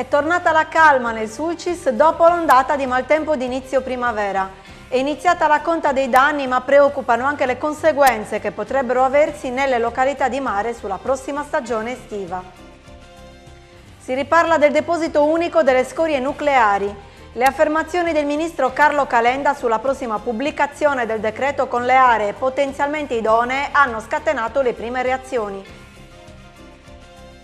È tornata la calma nel Sulcis dopo l'ondata di maltempo di inizio primavera. È iniziata la conta dei danni ma preoccupano anche le conseguenze che potrebbero aversi nelle località di mare sulla prossima stagione estiva. Si riparla del deposito unico delle scorie nucleari. Le affermazioni del ministro Carlo Calenda sulla prossima pubblicazione del decreto con le aree potenzialmente idonee hanno scatenato le prime reazioni.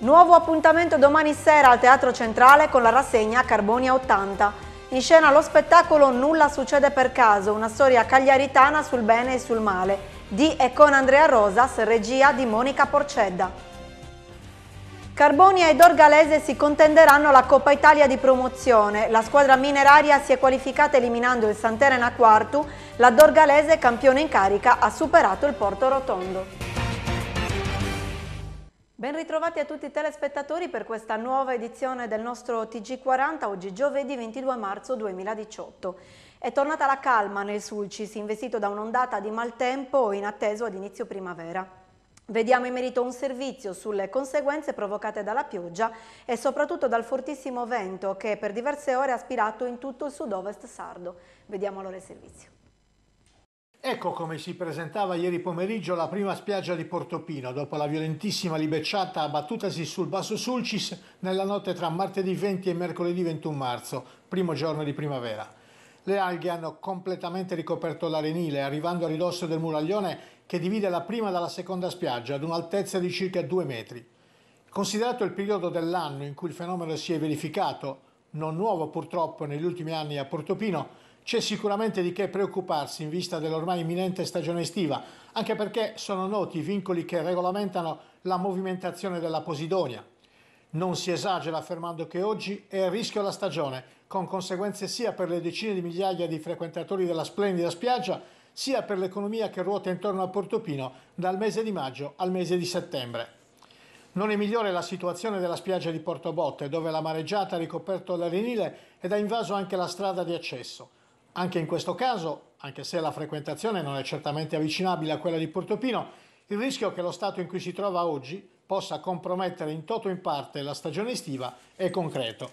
Nuovo appuntamento domani sera al Teatro Centrale con la rassegna Carbonia 80. In scena lo spettacolo Nulla succede per caso, una storia cagliaritana sul bene e sul male, di e con Andrea Rosas, regia di Monica Porcedda. Carbonia e Dorgalese si contenderanno la Coppa Italia di promozione. La squadra mineraria si è qualificata eliminando il Santerena Quartu, la Dorgalese, campione in carica, ha superato il Porto Rotondo. Ben ritrovati a tutti i telespettatori per questa nuova edizione del nostro TG40, oggi giovedì 22 marzo 2018. È tornata la calma nel Sulcis, investito da un'ondata di maltempo inatteso ad inizio primavera. Vediamo in merito un servizio sulle conseguenze provocate dalla pioggia e soprattutto dal fortissimo vento che per diverse ore ha aspirato in tutto il sud-ovest sardo. Vediamo allora il servizio. Ecco come si presentava ieri pomeriggio la prima spiaggia di Portopino dopo la violentissima libecciata abbattutasi sul Basso Sulcis nella notte tra martedì 20 e mercoledì 21 marzo, primo giorno di primavera. Le alghe hanno completamente ricoperto l'arenile, arrivando a ridosso del muraglione che divide la prima dalla seconda spiaggia ad un'altezza di circa 2 metri. Considerato il periodo dell'anno in cui il fenomeno si è verificato, non nuovo purtroppo negli ultimi anni a Portopino, c'è sicuramente di che preoccuparsi in vista dell'ormai imminente stagione estiva, anche perché sono noti i vincoli che regolamentano la movimentazione della Posidonia. Non si esagera affermando che oggi è a rischio la stagione, con conseguenze sia per le decine di migliaia di frequentatori della splendida spiaggia, sia per l'economia che ruota intorno a Portopino dal mese di maggio al mese di settembre. Non è migliore la situazione della spiaggia di Portobotte, dove la mareggiata ha ricoperto l'arenile ed ha invaso anche la strada di accesso. Anche in questo caso, anche se la frequentazione non è certamente avvicinabile a quella di Portopino, il rischio che lo stato in cui si trova oggi possa compromettere in toto in parte la stagione estiva è concreto.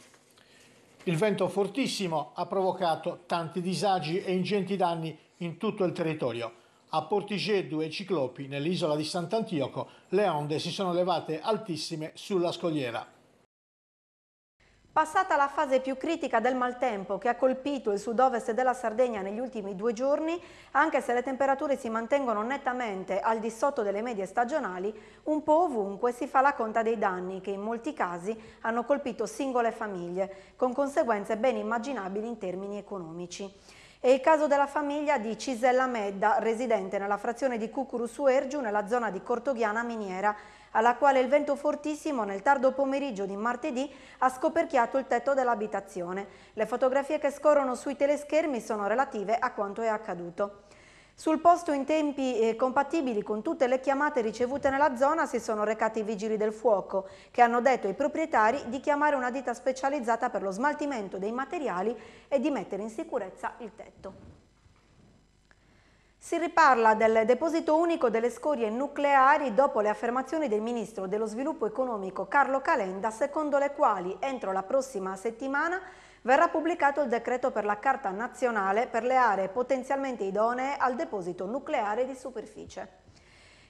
Il vento fortissimo ha provocato tanti disagi e ingenti danni in tutto il territorio. A Portigeddu e Ciclopi, nell'isola di Sant'Antioco, le onde si sono levate altissime sulla scogliera. Passata la fase più critica del maltempo che ha colpito il sud-ovest della Sardegna negli ultimi due giorni, anche se le temperature si mantengono nettamente al di sotto delle medie stagionali, un po' ovunque si fa la conta dei danni che in molti casi hanno colpito singole famiglie, con conseguenze ben immaginabili in termini economici. È il caso della famiglia di Cisella Medda, residente nella frazione di Cucurussu Ergiu nella zona di Cortoghiana Miniera, alla quale il vento fortissimo nel tardo pomeriggio di martedì ha scoperchiato il tetto dell'abitazione. Le fotografie che scorrono sui teleschermi sono relative a quanto è accaduto. Sul posto in tempi eh, compatibili con tutte le chiamate ricevute nella zona si sono recati i vigili del fuoco che hanno detto ai proprietari di chiamare una ditta specializzata per lo smaltimento dei materiali e di mettere in sicurezza il tetto. Si riparla del deposito unico delle scorie nucleari dopo le affermazioni del ministro dello sviluppo economico Carlo Calenda, secondo le quali entro la prossima settimana verrà pubblicato il decreto per la Carta nazionale per le aree potenzialmente idonee al deposito nucleare di superficie.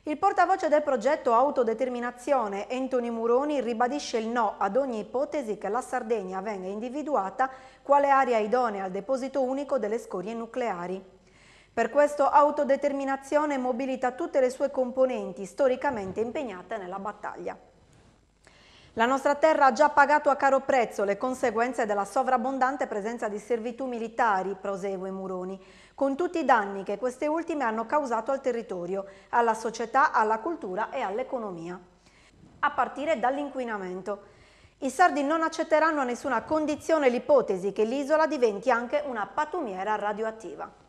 Il portavoce del progetto Autodeterminazione, Anthony Muroni, ribadisce il no ad ogni ipotesi che la Sardegna venga individuata quale area idonea al deposito unico delle scorie nucleari. Per questo autodeterminazione mobilita tutte le sue componenti storicamente impegnate nella battaglia. La nostra terra ha già pagato a caro prezzo le conseguenze della sovrabbondante presenza di servitù militari, prosegue Muroni, con tutti i danni che queste ultime hanno causato al territorio, alla società, alla cultura e all'economia. A partire dall'inquinamento. I sardi non accetteranno a nessuna condizione l'ipotesi che l'isola diventi anche una patumiera radioattiva.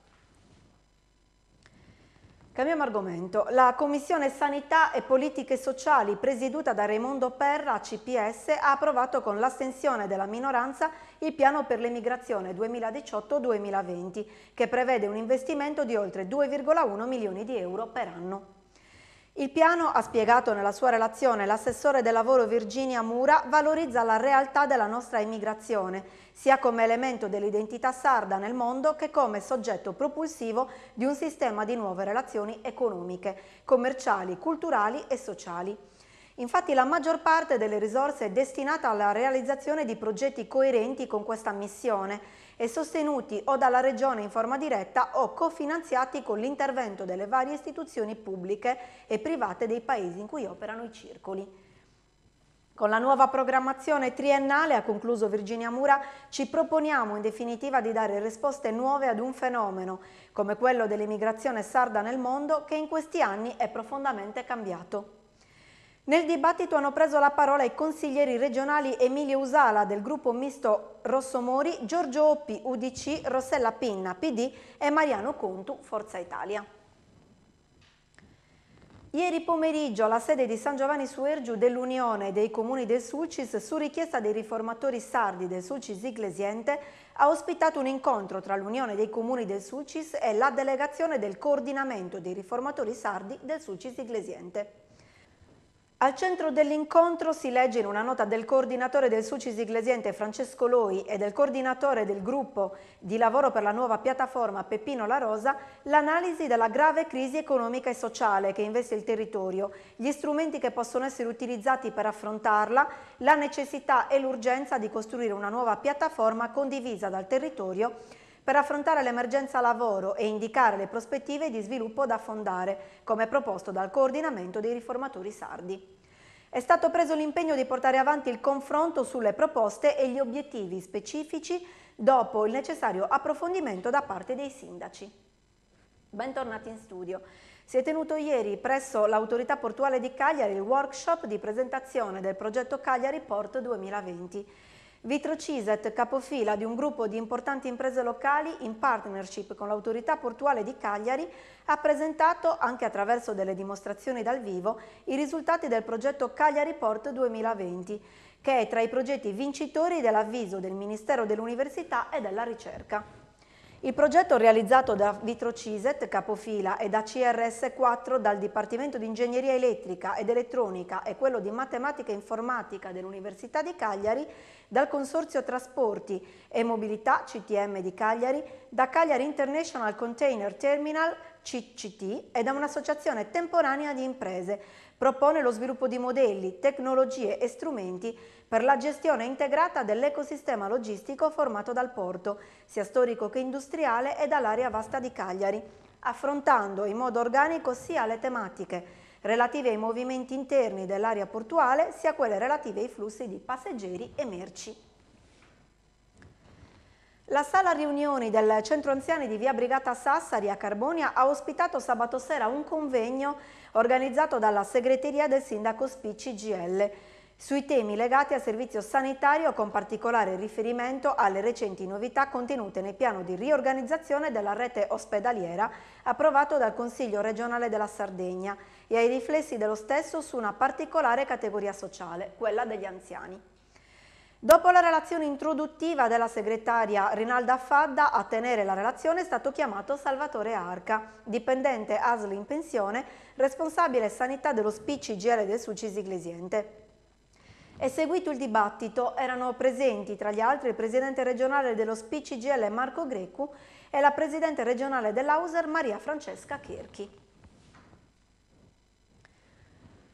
Cambiamo argomento. La Commissione Sanità e Politiche Sociali, presieduta da Raimondo Perra, CPS, ha approvato con l'astensione della minoranza il piano per l'emigrazione 2018-2020, che prevede un investimento di oltre 2,1 milioni di euro per anno. Il piano, ha spiegato nella sua relazione l'assessore del lavoro Virginia Mura, valorizza la realtà della nostra immigrazione, sia come elemento dell'identità sarda nel mondo che come soggetto propulsivo di un sistema di nuove relazioni economiche, commerciali, culturali e sociali. Infatti la maggior parte delle risorse è destinata alla realizzazione di progetti coerenti con questa missione e sostenuti o dalla Regione in forma diretta o cofinanziati con l'intervento delle varie istituzioni pubbliche e private dei paesi in cui operano i circoli. Con la nuova programmazione triennale, ha concluso Virginia Mura, ci proponiamo in definitiva di dare risposte nuove ad un fenomeno, come quello dell'immigrazione sarda nel mondo, che in questi anni è profondamente cambiato. Nel dibattito hanno preso la parola i consiglieri regionali Emilio Usala del gruppo misto Rossomori, Giorgio Oppi UDC, Rossella Pinna PD e Mariano Contu Forza Italia. Ieri pomeriggio alla sede di San Giovanni Suergiu dell'Unione dei Comuni del Sulcis, su richiesta dei riformatori sardi del Sulcis Iglesiente, ha ospitato un incontro tra l'Unione dei Comuni del Sulcis e la delegazione del coordinamento dei riformatori sardi del Sulcis Iglesiente. Al centro dell'incontro si legge in una nota del coordinatore del Sucis Iglesiente Francesco Loi e del coordinatore del gruppo di lavoro per la nuova piattaforma Peppino La Rosa l'analisi della grave crisi economica e sociale che investe il territorio, gli strumenti che possono essere utilizzati per affrontarla, la necessità e l'urgenza di costruire una nuova piattaforma condivisa dal territorio per affrontare l'emergenza lavoro e indicare le prospettive di sviluppo da fondare, come proposto dal coordinamento dei riformatori sardi. È stato preso l'impegno di portare avanti il confronto sulle proposte e gli obiettivi specifici dopo il necessario approfondimento da parte dei sindaci. Bentornati in studio. Si è tenuto ieri presso l'autorità portuale di Cagliari il workshop di presentazione del progetto Cagliari Port 2020. Vitrociset, capofila di un gruppo di importanti imprese locali in partnership con l'autorità portuale di Cagliari, ha presentato, anche attraverso delle dimostrazioni dal vivo, i risultati del progetto Cagliari Port 2020, che è tra i progetti vincitori dell'avviso del Ministero dell'Università e della Ricerca. Il progetto realizzato da Vitrociset, capofila, e da CRS4 dal Dipartimento di Ingegneria Elettrica ed Elettronica e quello di Matematica e Informatica dell'Università di Cagliari, dal Consorzio Trasporti e Mobilità CTM di Cagliari, da Cagliari International Container Terminal CCT e da un'associazione temporanea di imprese. Propone lo sviluppo di modelli, tecnologie e strumenti per la gestione integrata dell'ecosistema logistico formato dal porto, sia storico che industriale e dall'area vasta di Cagliari, affrontando in modo organico sia le tematiche relative ai movimenti interni dell'area portuale sia quelle relative ai flussi di passeggeri e merci. La sala riunioni del centro anziani di via Brigata Sassari a Carbonia ha ospitato sabato sera un convegno organizzato dalla segreteria del sindaco Spicci GL sui temi legati al servizio sanitario con particolare riferimento alle recenti novità contenute nel piano di riorganizzazione della rete ospedaliera approvato dal Consiglio regionale della Sardegna e ai riflessi dello stesso su una particolare categoria sociale, quella degli anziani. Dopo la relazione introduttiva della segretaria Rinalda Fadda, a tenere la relazione è stato chiamato Salvatore Arca, dipendente ASL in pensione, responsabile sanità dello SPIC CGL del Sucis Iglesiente. È seguito il dibattito, erano presenti tra gli altri il presidente regionale dello SPCGL Marco Grecu e la presidente regionale dell'Auser Maria Francesca Chierchi.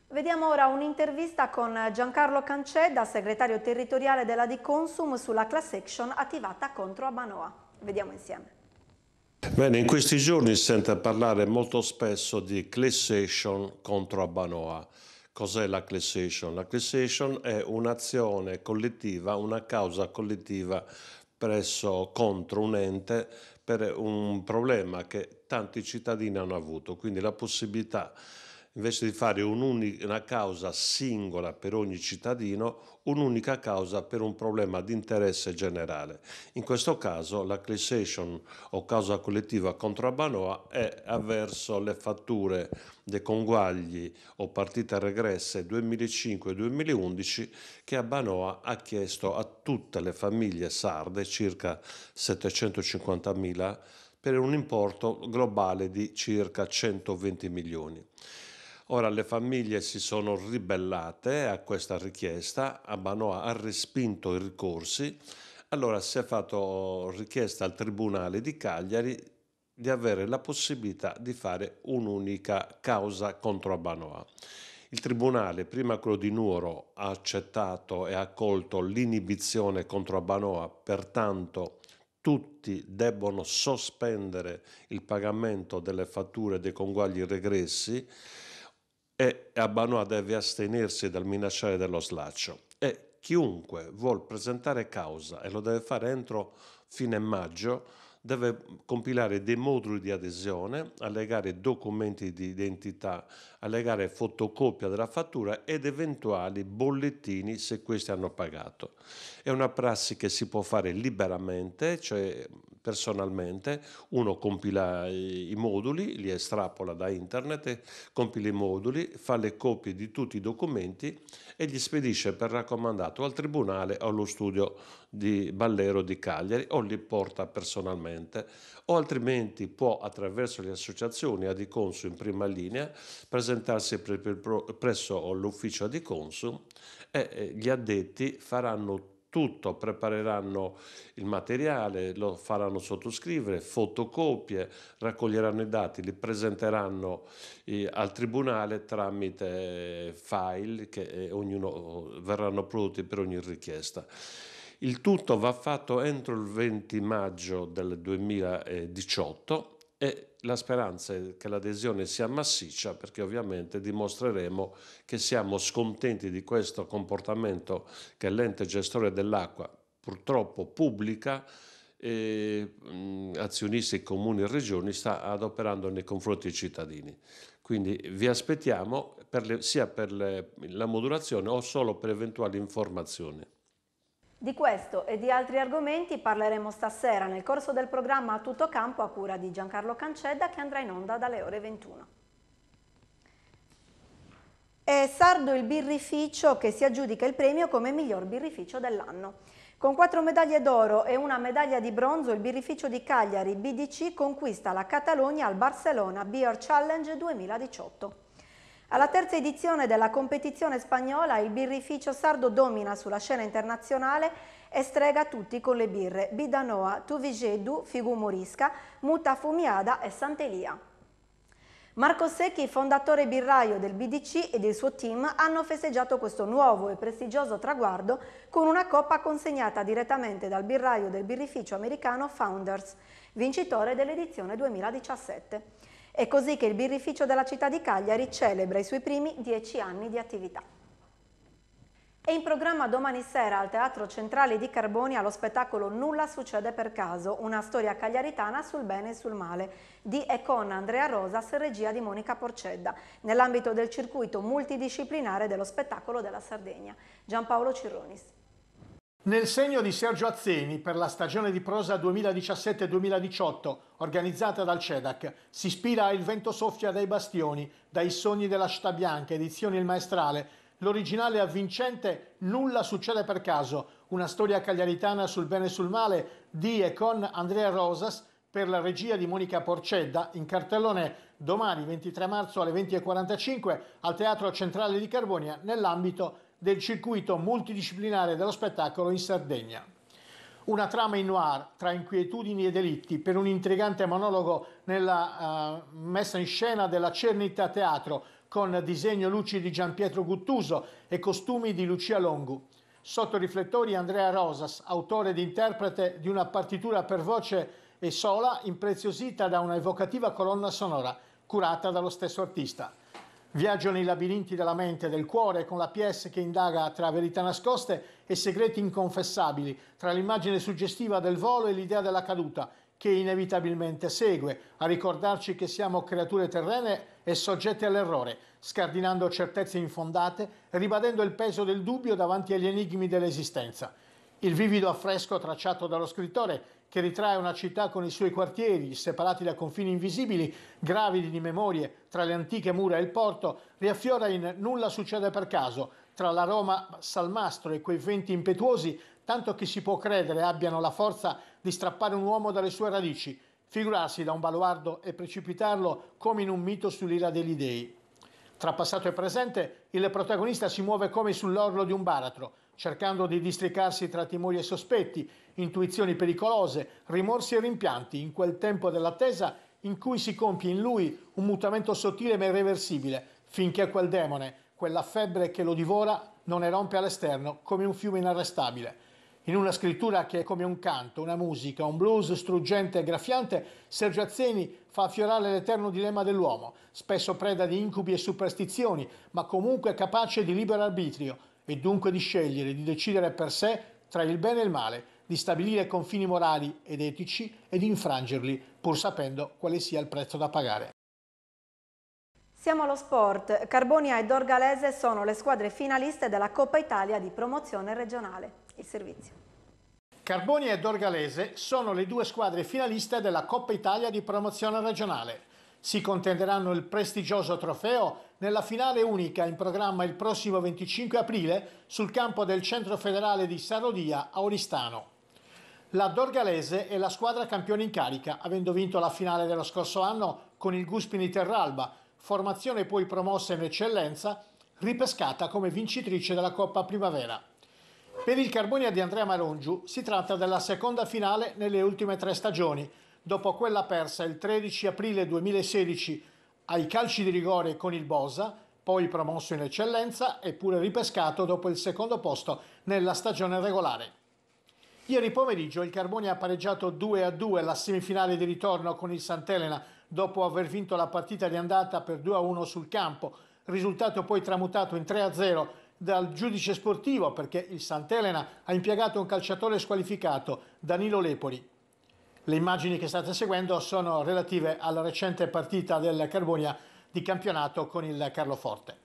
Vediamo ora un'intervista con Giancarlo Cancedda, segretario territoriale della Diconsum sulla class action attivata contro Abanoa. Vediamo insieme. Bene, in questi giorni si sente parlare molto spesso di class action contro Abanoa. Cos'è la class action? La class action è un'azione collettiva, una causa collettiva presso contro un ente per un problema che tanti cittadini hanno avuto, quindi la possibilità invece di fare un una causa singola per ogni cittadino, un'unica causa per un problema di interesse generale. In questo caso la classation o causa collettiva contro Abanoa è avverso le fatture dei conguagli o partite regresse 2005-2011 che Abanoa ha chiesto a tutte le famiglie sarde, circa 750.000, per un importo globale di circa 120 milioni. Ora le famiglie si sono ribellate a questa richiesta, Abanoa ha respinto i ricorsi, allora si è fatto richiesta al Tribunale di Cagliari di avere la possibilità di fare un'unica causa contro Abanoa. Il tribunale, prima quello di Nuoro, ha accettato e accolto l'inibizione contro Abanoa, pertanto tutti debbono sospendere il pagamento delle fatture dei conguagli regressi e Abanoa deve astenersi dal minacciare dello slaccio e chiunque vuol presentare causa e lo deve fare entro fine maggio deve compilare dei moduli di adesione, allegare documenti di identità, allegare fotocopia della fattura ed eventuali bollettini se questi hanno pagato. È una prassi che si può fare liberamente, cioè personalmente, uno compila i moduli, li estrapola da internet, compila i moduli, fa le copie di tutti i documenti e li spedisce per raccomandato al tribunale o allo studio di Ballero di Cagliari o li porta personalmente o altrimenti può attraverso le associazioni Adiconsu in prima linea presentarsi presso l'ufficio Adiconsu e gli addetti faranno tutto, prepareranno il materiale, lo faranno sottoscrivere, fotocopie, raccoglieranno i dati, li presenteranno eh, al tribunale tramite file che eh, ognuno, eh, verranno prodotti per ogni richiesta. Il tutto va fatto entro il 20 maggio del 2018 e la speranza è che l'adesione sia massiccia perché ovviamente dimostreremo che siamo scontenti di questo comportamento che l'ente gestore dell'acqua purtroppo pubblica e azionisti, comuni e regioni sta adoperando nei confronti dei cittadini. Quindi vi aspettiamo per le, sia per le, la modulazione o solo per eventuali informazioni. Di questo e di altri argomenti parleremo stasera nel corso del programma A tutto campo a cura di Giancarlo Cancedda che andrà in onda dalle ore 21. È Sardo il birrificio che si aggiudica il premio come miglior birrificio dell'anno. Con quattro medaglie d'oro e una medaglia di bronzo, il birrificio di Cagliari BDC conquista la Catalogna al Barcellona Beer Challenge 2018. Alla terza edizione della competizione spagnola il birrificio sardo domina sulla scena internazionale e strega tutti con le birre Bidanoa, Tuvigedu, Figu Morisca, Muta Fumiada e Santelia. Marco Secchi, fondatore birraio del BDC ed il suo team hanno festeggiato questo nuovo e prestigioso traguardo con una coppa consegnata direttamente dal birraio del birrificio americano Founders, vincitore dell'edizione 2017. È così che il birrificio della città di Cagliari celebra i suoi primi dieci anni di attività. È in programma domani sera al Teatro Centrale di Carbonia lo spettacolo Nulla succede per caso, una storia cagliaritana sul bene e sul male, di e con Andrea Rosas, regia di Monica Porcedda, nell'ambito del circuito multidisciplinare dello spettacolo della Sardegna. Giampaolo Cirronis. Nel segno di Sergio Azzeni per la stagione di prosa 2017-2018 organizzata dal CEDAC si ispira Il vento soffia dai bastioni, dai sogni della città bianca, edizioni Il Maestrale, l'originale avvincente Nulla succede per caso, una storia cagliaritana sul bene e sul male di e con Andrea Rosas per la regia di Monica Porcedda in cartellone domani 23 marzo alle 20.45 al Teatro Centrale di Carbonia nell'ambito del circuito multidisciplinare dello spettacolo in Sardegna. Una trama in noir tra inquietudini e delitti per un intrigante monologo nella uh, messa in scena della Cernita Teatro con disegno luci di Gian Pietro Guttuso e costumi di Lucia Longu. Sotto riflettori Andrea Rosas, autore ed interprete di una partitura per voce e sola impreziosita da una evocativa colonna sonora curata dallo stesso artista. Viaggio nei labirinti della mente e del cuore con la PS che indaga tra verità nascoste e segreti inconfessabili, tra l'immagine suggestiva del volo e l'idea della caduta che inevitabilmente segue, a ricordarci che siamo creature terrene e soggette all'errore, scardinando certezze infondate, ribadendo il peso del dubbio davanti agli enigmi dell'esistenza. Il vivido affresco tracciato dallo scrittore, che ritrae una città con i suoi quartieri, separati da confini invisibili, gravidi di memorie tra le antiche mura e il porto, riaffiora in Nulla succede per caso, tra la Roma salmastro e quei venti impetuosi, tanto che si può credere abbiano la forza di strappare un uomo dalle sue radici, figurarsi da un baluardo e precipitarlo come in un mito sull'ira degli dei. Tra passato e presente, il protagonista si muove come sull'orlo di un baratro, cercando di districarsi tra timori e sospetti, intuizioni pericolose, rimorsi e rimpianti in quel tempo dell'attesa in cui si compie in lui un mutamento sottile ma irreversibile, finché quel demone, quella febbre che lo divora, non erompe all'esterno come un fiume inarrestabile. In una scrittura che è come un canto, una musica, un blues struggente e graffiante, Sergio Azzeni fa affiorare l'eterno dilemma dell'uomo, spesso preda di incubi e superstizioni, ma comunque capace di libero arbitrio, e dunque di scegliere, di decidere per sé tra il bene e il male, di stabilire confini morali ed etici e di infrangerli, pur sapendo quale sia il prezzo da pagare. Siamo allo sport. Carbonia e Dorgalese sono le squadre finaliste della Coppa Italia di promozione regionale. Il servizio. Carbonia e Dorgalese sono le due squadre finaliste della Coppa Italia di promozione regionale. Si contenderanno il prestigioso trofeo nella finale unica in programma il prossimo 25 aprile sul campo del Centro Federale di Sarodia a Oristano. La Dorgalese è la squadra campione in carica, avendo vinto la finale dello scorso anno con il Guspini Terralba, formazione poi promossa in eccellenza, ripescata come vincitrice della Coppa Primavera. Per il Carbonia di Andrea Marongiu si tratta della seconda finale nelle ultime tre stagioni, dopo quella persa il 13 aprile 2016 ai calci di rigore con il Bosa, poi promosso in eccellenza e pure ripescato dopo il secondo posto nella stagione regolare. Ieri pomeriggio il Carboni ha pareggiato 2-2 alla semifinale di ritorno con il Sant'Elena dopo aver vinto la partita di andata per 2-1 sul campo, risultato poi tramutato in 3-0 dal giudice sportivo perché il Sant'Elena ha impiegato un calciatore squalificato, Danilo Lepoli. Le immagini che state seguendo sono relative alla recente partita del Carbonia di campionato con il Carloforte.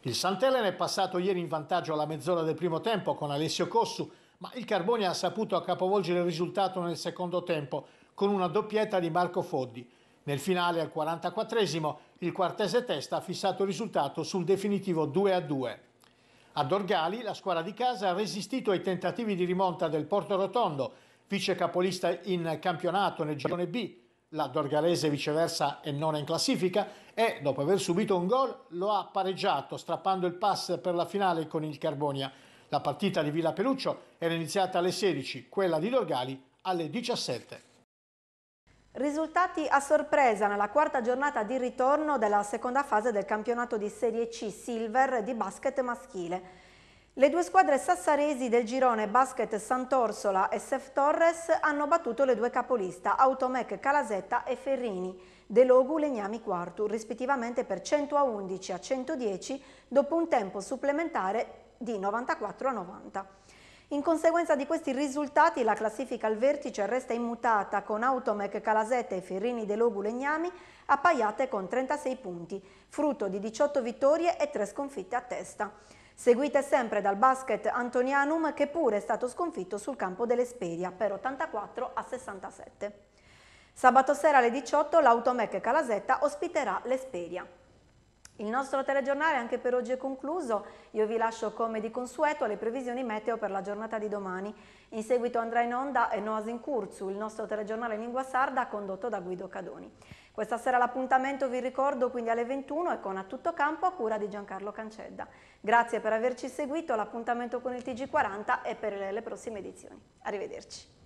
Il Sant'Elena è passato ieri in vantaggio alla mezz'ora del primo tempo con Alessio Cossu, ma il Carbonia ha saputo capovolgere il risultato nel secondo tempo con una doppietta di Marco Foddi. Nel finale, al 44esimo, il quartese testa ha fissato il risultato sul definitivo 2-2. Ad Orgali, la squadra di casa ha resistito ai tentativi di rimonta del Porto Rotondo, vice capolista in campionato nel girone B, la Dorgalese viceversa è nona in classifica e dopo aver subito un gol lo ha pareggiato strappando il pass per la finale con il Carbonia. La partita di Villa Peluccio era iniziata alle 16, quella di Dorgali alle 17. Risultati a sorpresa nella quarta giornata di ritorno della seconda fase del campionato di Serie C Silver di basket maschile. Le due squadre sassaresi del girone Basket Sant'Orsola e Sef Torres hanno battuto le due capolista Automec Calasetta e Ferrini, De Logu Legnami Quartu, rispettivamente per 100 a 11 a 110 dopo un tempo supplementare di 94 a 90. In conseguenza di questi risultati la classifica al vertice resta immutata con Automec Calasetta e Ferrini De Logu Legnami appaiate con 36 punti, frutto di 18 vittorie e 3 sconfitte a testa seguite sempre dal basket Antonianum che pure è stato sconfitto sul campo dell'Espedia per 84 a 67. Sabato sera alle 18 l'Automec Calasetta ospiterà l'Espedia. Il nostro telegiornale anche per oggi è concluso, io vi lascio come di consueto le previsioni meteo per la giornata di domani. In seguito andrà in onda Enoas in Curzu, il nostro telegiornale in lingua sarda condotto da Guido Cadoni. Questa sera l'appuntamento vi ricordo quindi alle 21 e con A tutto campo a cura di Giancarlo Cancedda. Grazie per averci seguito, l'appuntamento con il TG40 e per le prossime edizioni. Arrivederci.